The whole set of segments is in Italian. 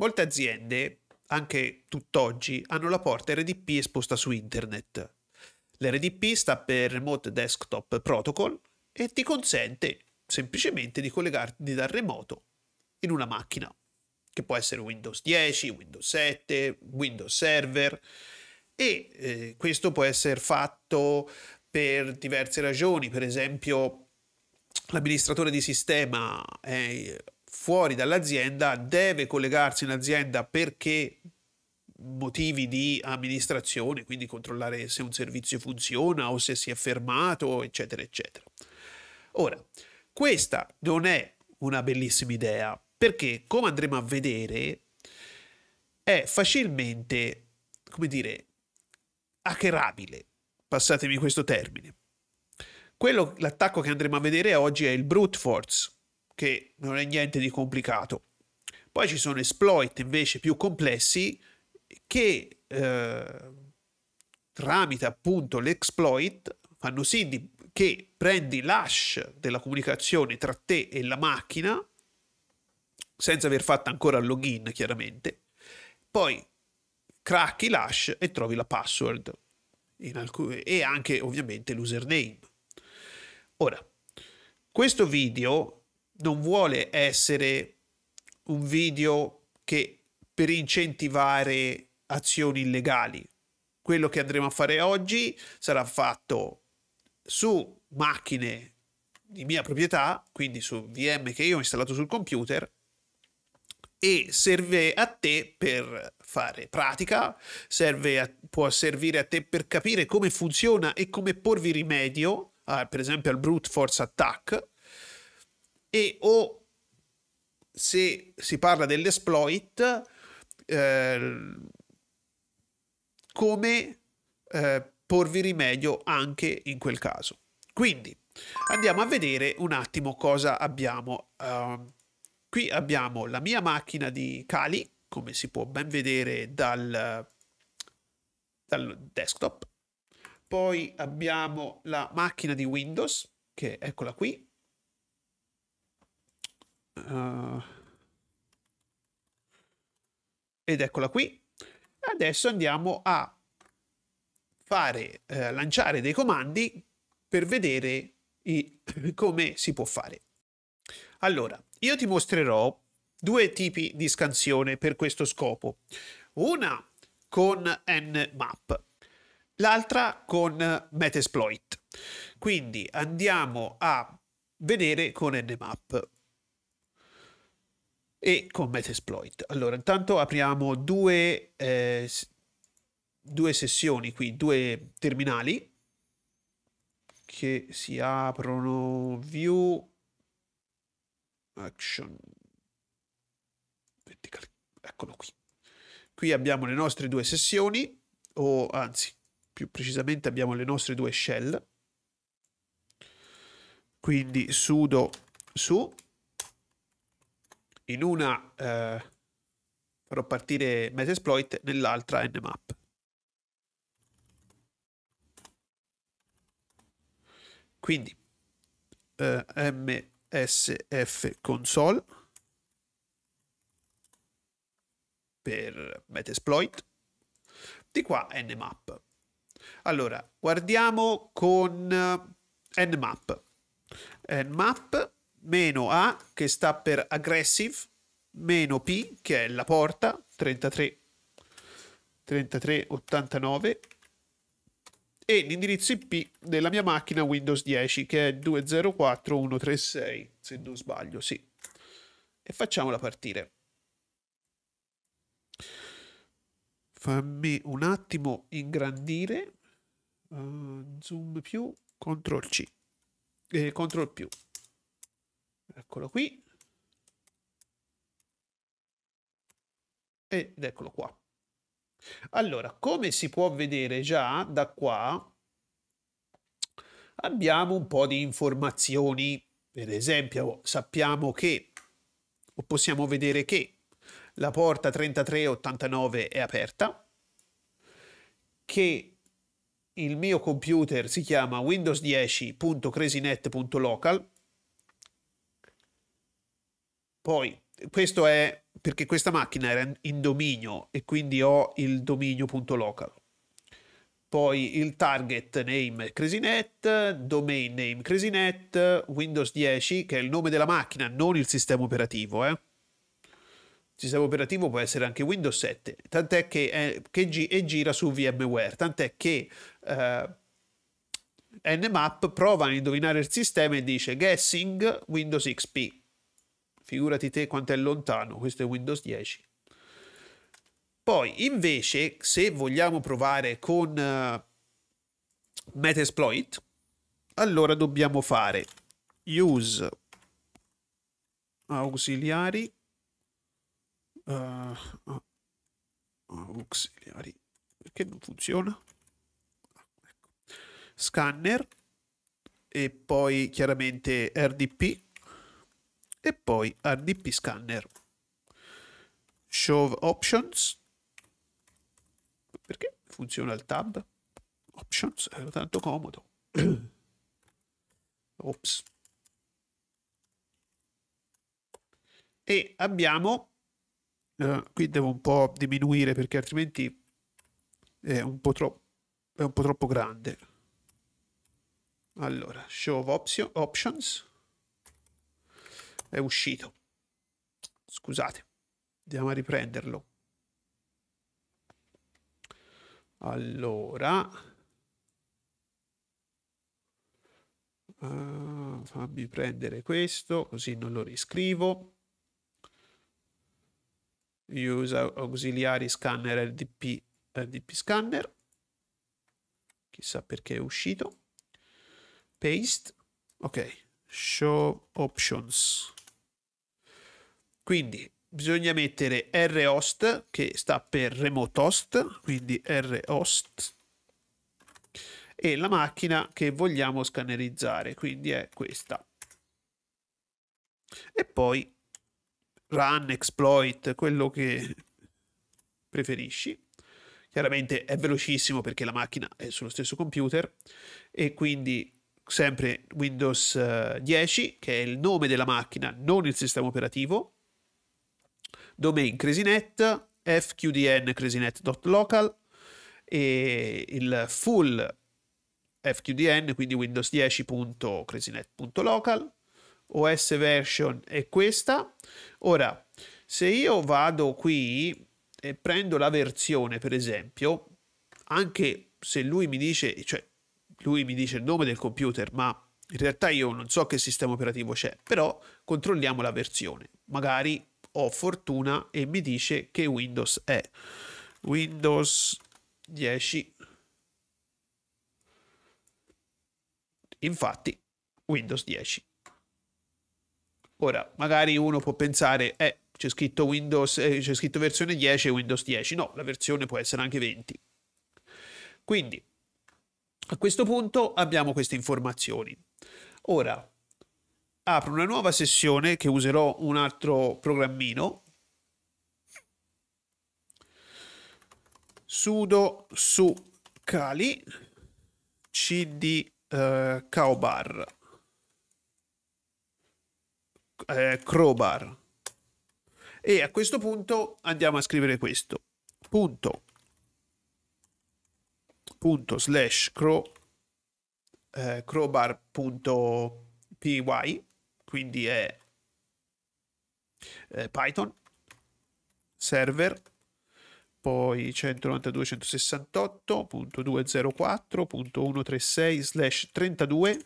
Molte aziende, anche tutt'oggi, hanno la porta RDP esposta su internet. L'RDP sta per Remote Desktop Protocol e ti consente semplicemente di collegarti dal remoto in una macchina, che può essere Windows 10, Windows 7, Windows Server e eh, questo può essere fatto per diverse ragioni, per esempio l'amministratore di sistema è fuori dall'azienda, deve collegarsi in azienda perché motivi di amministrazione, quindi controllare se un servizio funziona o se si è fermato, eccetera, eccetera. Ora, questa non è una bellissima idea perché, come andremo a vedere, è facilmente, come dire, hackerabile, passatemi questo termine. l'attacco che andremo a vedere oggi è il brute force, che non è niente di complicato. Poi ci sono exploit invece più complessi che eh, tramite appunto l'exploit fanno sì che prendi l'hash della comunicazione tra te e la macchina senza aver fatto ancora il login chiaramente, poi cracchi l'hash e trovi la password alcune, e anche ovviamente l'username. Ora, questo video non vuole essere un video che per incentivare azioni illegali. Quello che andremo a fare oggi sarà fatto su macchine di mia proprietà, quindi su VM che io ho installato sul computer e serve a te per fare pratica, a, può servire a te per capire come funziona e come porvi rimedio, a, ah, per esempio al brute force attack, e o se si parla dell'esploit eh, come eh, porvi rimedio anche in quel caso. Quindi andiamo a vedere un attimo cosa abbiamo. Uh, qui abbiamo la mia macchina di cali come si può ben vedere dal, dal desktop. Poi abbiamo la macchina di Windows, che eccola qui, Uh, ed eccola qui. Adesso andiamo a fare, eh, lanciare dei comandi per vedere i, come si può fare. Allora, io ti mostrerò due tipi di scansione per questo scopo. Una con nmap, l'altra con metasploit. Quindi andiamo a vedere con nmap e con Metasploit. Allora, intanto apriamo due, eh, due sessioni qui, due terminali che si aprono view action vertical eccolo qui qui abbiamo le nostre due sessioni o anzi più precisamente abbiamo le nostre due shell quindi sudo su in una eh, farò partire Mesesploit, nell'altra nmap. Quindi eh, msf console per Metesploit, di qua nmap. Allora, guardiamo con eh, nmap. nmap meno A che sta per aggressive, meno P che è la porta 33 33 89 e l'indirizzo IP della mia macchina Windows 10 che è 204136 se non sbaglio, sì. E facciamola partire. Fammi un attimo ingrandire uh, zoom più, control C, e eh, control più. Eccolo qui. Ed eccolo qua. Allora, come si può vedere già da qua, abbiamo un po' di informazioni. Per esempio, sappiamo che, o possiamo vedere che, la porta 3389 è aperta, che il mio computer si chiama windows10.crazynet.local poi, questo è perché questa macchina era in dominio e quindi ho il dominio.local. Poi il target name CrazyNet, domain name CrazyNet, Windows 10 che è il nome della macchina, non il sistema operativo. Eh. Il sistema operativo può essere anche Windows 7, tant'è che, è, che gi- e gira su VMware, tant'è che eh, Nmap prova a indovinare il sistema e dice guessing Windows XP Figurati te quanto è lontano, questo è Windows 10. Poi invece se vogliamo provare con uh, Metasploit, allora dobbiamo fare use auxiliari uh, eh, oh, auxiliari perché non funziona ecco. scanner e poi chiaramente rdp e poi RDP scanner. Show options, perché funziona il tab? Options, è eh, tanto comodo. Ops. E abbiamo, eh, qui devo un po' diminuire perché altrimenti è un po' troppo, è un po troppo grande. Allora, show options, è uscito. Scusate, andiamo a riprenderlo. Allora, uh, fammi prendere questo, così non lo riscrivo. Usa auxiliari scanner RDP, RDP scanner. Chissà perché è uscito. Paste. Ok, show options quindi bisogna mettere rhost che sta per remote host, quindi rhost e la macchina che vogliamo scannerizzare, quindi è questa. E poi run, exploit, quello che preferisci. Chiaramente è velocissimo perché la macchina è sullo stesso computer e quindi sempre Windows 10 eh, che è il nome della macchina, non il sistema operativo domain crazynet, fqdn crazynet.local e il full fqdn, quindi windows 10crazynetlocal OS version è questa. Ora, se io vado qui e prendo la versione, per esempio, anche se lui mi dice, cioè lui mi dice il nome del computer, ma in realtà io non so che sistema operativo c'è, però controlliamo la versione. Magari ho fortuna e mi dice che Windows è Windows 10. Infatti, Windows 10. Ora, magari uno può pensare, eh, c'è scritto, Windows, eh, c'è scritto versione 10 e Windows 10. No, la versione può essere anche 20. Quindi, a questo punto abbiamo queste informazioni. Ora, apro una nuova sessione che userò un altro programmino sudo su cali cd eh, cowbar eh, crowbar e a questo punto andiamo a scrivere questo punto punto slash crow eh, crowbar.py quindi è eh, Python, server, poi 192.168.204.136 slash 32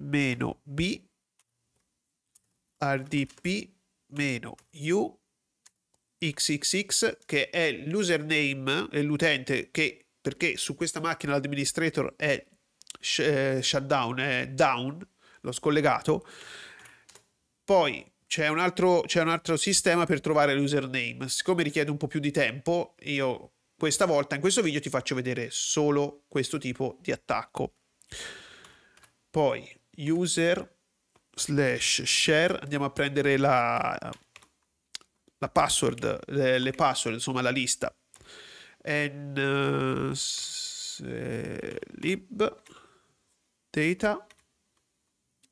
meno B RDP meno U XXX che è l'username e l'utente che perché su questa macchina l'administrator è sh- eh, shutdown, è down l'ho scollegato. Poi c'è un, altro, c'è un altro sistema per trovare l'username. Siccome richiede un po' più di tempo, io questa volta in questo video ti faccio vedere solo questo tipo di attacco. Poi user slash share, andiamo a prendere la, la password, le, le password, insomma la lista. And, uh, lib data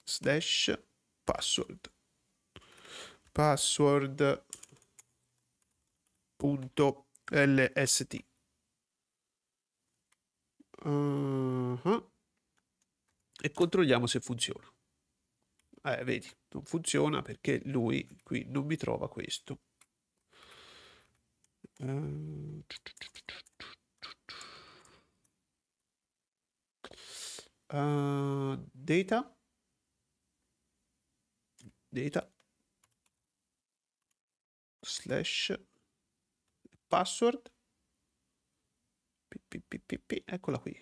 slash password password.lst uh -huh. e controlliamo se funziona eh, vedi non funziona perché lui qui non mi trova questo uh, data data slash password p, eccola qui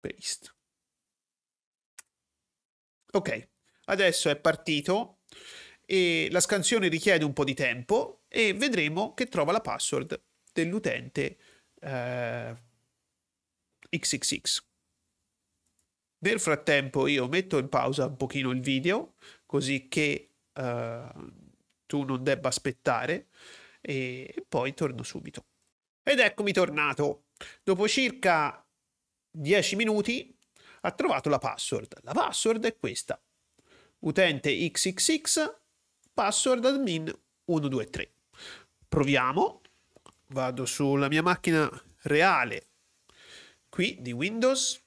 paste ok adesso è partito e la scansione richiede un po' di tempo e vedremo che trova la password dell'utente eh, XXX nel frattempo io metto in pausa un pochino il video così che uh, tu non debba aspettare e poi torno subito. Ed eccomi tornato. Dopo circa 10 minuti ha trovato la password. La password è questa. Utente xxx password admin 123. Proviamo. Vado sulla mia macchina reale qui di Windows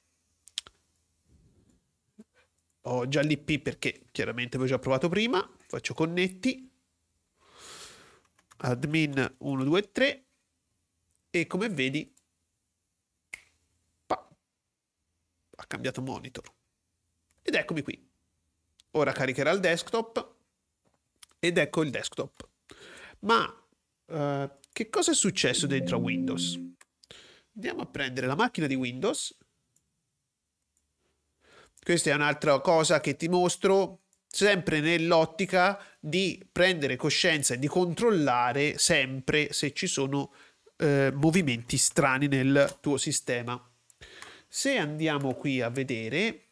ho già l'IP perché chiaramente avevo già provato prima, faccio connetti, admin 1, 2, 3 e come vedi pa, ha cambiato monitor ed eccomi qui. Ora caricherà il desktop ed ecco il desktop. Ma eh, che cosa è successo dentro a Windows? Andiamo a prendere la macchina di Windows questa è un'altra cosa che ti mostro sempre nell'ottica di prendere coscienza e di controllare sempre se ci sono eh, movimenti strani nel tuo sistema. Se andiamo qui a vedere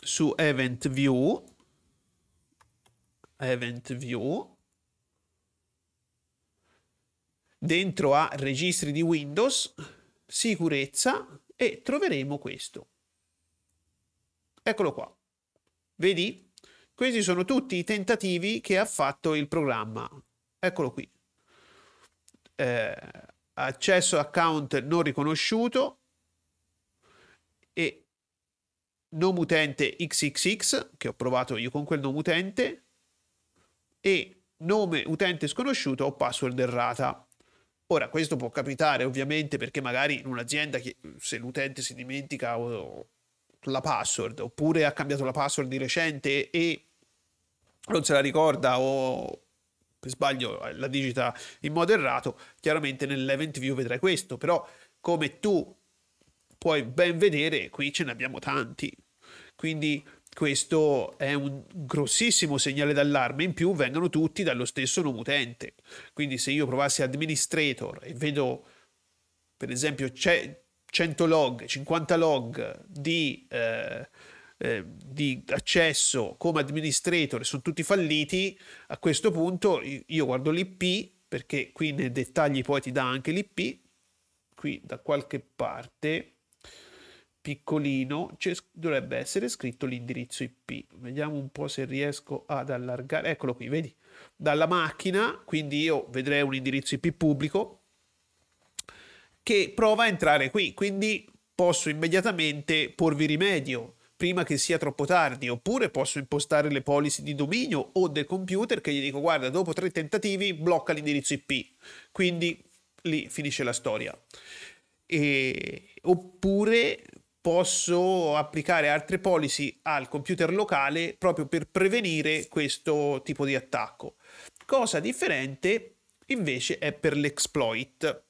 su Event View, Event View, dentro a registri di Windows, sicurezza e troveremo questo. Eccolo qua. Vedi? Questi sono tutti i tentativi che ha fatto il programma. Eccolo qui. Eh, accesso account non riconosciuto e nome utente xxx che ho provato io con quel nome utente e nome utente sconosciuto o password errata. Ora, questo può capitare ovviamente perché magari in un'azienda se l'utente si dimentica o, la password oppure ha cambiato la password di recente e non se la ricorda o per sbaglio la digita in modo errato, chiaramente nell'event view vedrai questo, però come tu puoi ben vedere qui ce ne abbiamo tanti. Quindi questo è un grossissimo segnale d'allarme, in più vengono tutti dallo stesso nome utente. Quindi se io provassi administrator e vedo per esempio c'è 100 log, 50 log di, eh, eh, di accesso come administrator sono tutti falliti, a questo punto io guardo l'IP perché qui nei dettagli poi ti dà anche l'IP, qui da qualche parte piccolino dovrebbe essere scritto l'indirizzo IP. Vediamo un po' se riesco ad allargare. Eccolo qui, vedi? Dalla macchina, quindi io vedrei un indirizzo IP pubblico che prova a entrare qui, quindi posso immediatamente porvi rimedio prima che sia troppo tardi, oppure posso impostare le policy di dominio o del computer che gli dico guarda dopo tre tentativi blocca l'indirizzo IP, quindi lì finisce la storia. E... Oppure posso applicare altre policy al computer locale proprio per prevenire questo tipo di attacco. Cosa differente invece è per l'exploit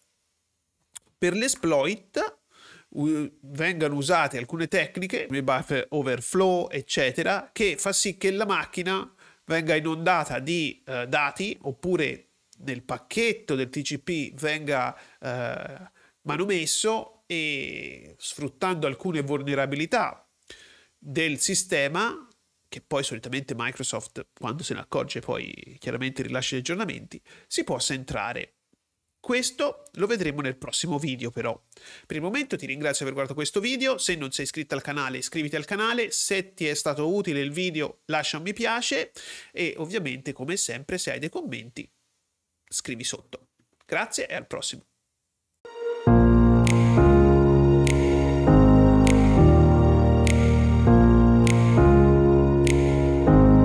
per l'esploit vengano usate alcune tecniche, come buffer overflow, eccetera, che fa sì che la macchina venga inondata di eh, dati oppure nel pacchetto del TCP venga eh, manomesso e sfruttando alcune vulnerabilità del sistema che poi solitamente Microsoft quando se ne accorge poi chiaramente rilascia gli aggiornamenti si possa entrare questo lo vedremo nel prossimo video però. Per il momento ti ringrazio per aver guardato questo video, se non sei iscritto al canale iscriviti al canale, se ti è stato utile il video lascia un mi piace e ovviamente come sempre se hai dei commenti scrivi sotto. Grazie e al prossimo.